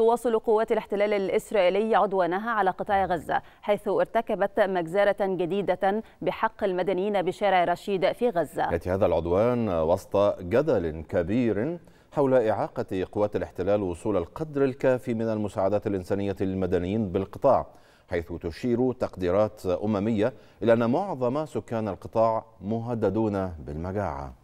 تواصل قوات الاحتلال الإسرائيلي عدوانها على قطاع غزة حيث ارتكبت مجزرة جديدة بحق المدنيين بشارع رشيد في غزة يأتي هذا العدوان وسط جدل كبير حول إعاقة قوات الاحتلال وصول القدر الكافي من المساعدات الإنسانية للمدنيين بالقطاع حيث تشير تقديرات أممية إلى أن معظم سكان القطاع مهددون بالمجاعة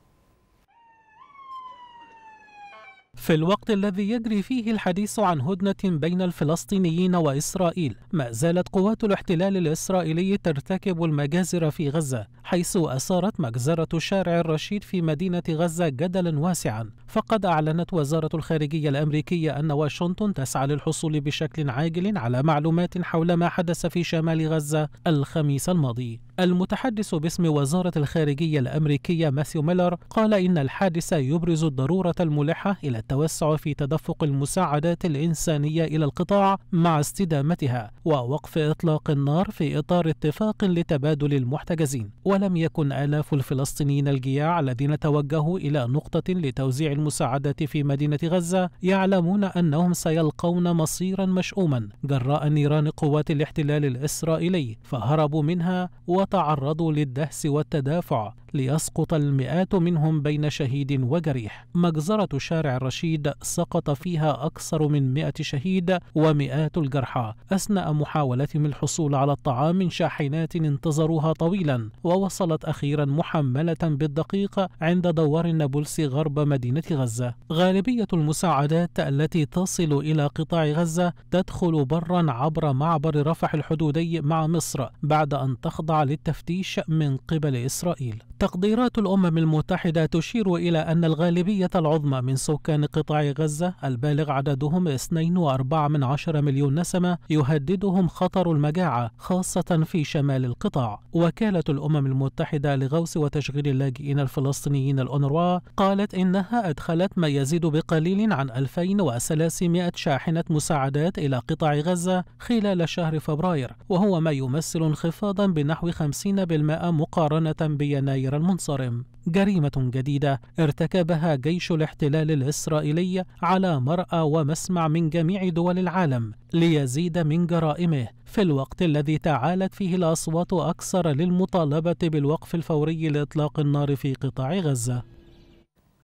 في الوقت الذي يجري فيه الحديث عن هدنة بين الفلسطينيين وإسرائيل ما زالت قوات الاحتلال الإسرائيلي ترتكب المجازر في غزة حيث أثارت مجزرة شارع الرشيد في مدينة غزة جدلا واسعا فقد أعلنت وزارة الخارجية الأمريكية أن واشنطن تسعى للحصول بشكل عاجل على معلومات حول ما حدث في شمال غزة الخميس الماضي المتحدث باسم وزارة الخارجية الأمريكية ماثيو ميلر قال إن الحادث يبرز الضرورة الملحة إلى التوسع في تدفق المساعدات الإنسانية إلى القطاع مع استدامتها ووقف إطلاق النار في إطار اتفاق لتبادل المحتجزين ولم يكن آلاف الفلسطينيين الجياع الذين توجهوا إلى نقطة لتوزيع المساعدات في مدينة غزة يعلمون أنهم سيلقون مصيرا مشؤوما جراء نيران قوات الاحتلال الإسرائيلي فهربوا منها و تعرضوا للدهس والتدافع ليسقط المئات منهم بين شهيد وجريح مجزرة شارع الرشيد سقط فيها أكثر من مئة شهيد ومئات الجرحى أثناء محاولتهم الحصول على الطعام من شاحنات انتظروها طويلا ووصلت أخيرا محملة بالدقيق عند دوار النابلس غرب مدينة غزة غالبية المساعدات التي تصل إلى قطاع غزة تدخل برا عبر معبر رفح الحدودي مع مصر بعد أن تخضع للتفتيش من قبل إسرائيل تقديرات الأمم المتحدة تشير إلى أن الغالبية العظمى من سكان قطاع غزة البالغ عددهم 2.4 مليون نسمة يهددهم خطر المجاعة خاصة في شمال القطاع وكالة الأمم المتحدة لغوص وتشغيل اللاجئين الفلسطينيين الأونروا قالت إنها أدخلت ما يزيد بقليل عن 2300 شاحنة مساعدات إلى قطاع غزة خلال شهر فبراير وهو ما يمثل انخفاضا بنحو 50% مقارنة بيناير المنصرم جريمة جديدة ارتكبها جيش الاحتلال الإسرائيلي على مرأى ومسمع من جميع دول العالم ليزيد من جرائمه في الوقت الذي تعالت فيه الأصوات أكثر للمطالبة بالوقف الفوري لإطلاق النار في قطاع غزة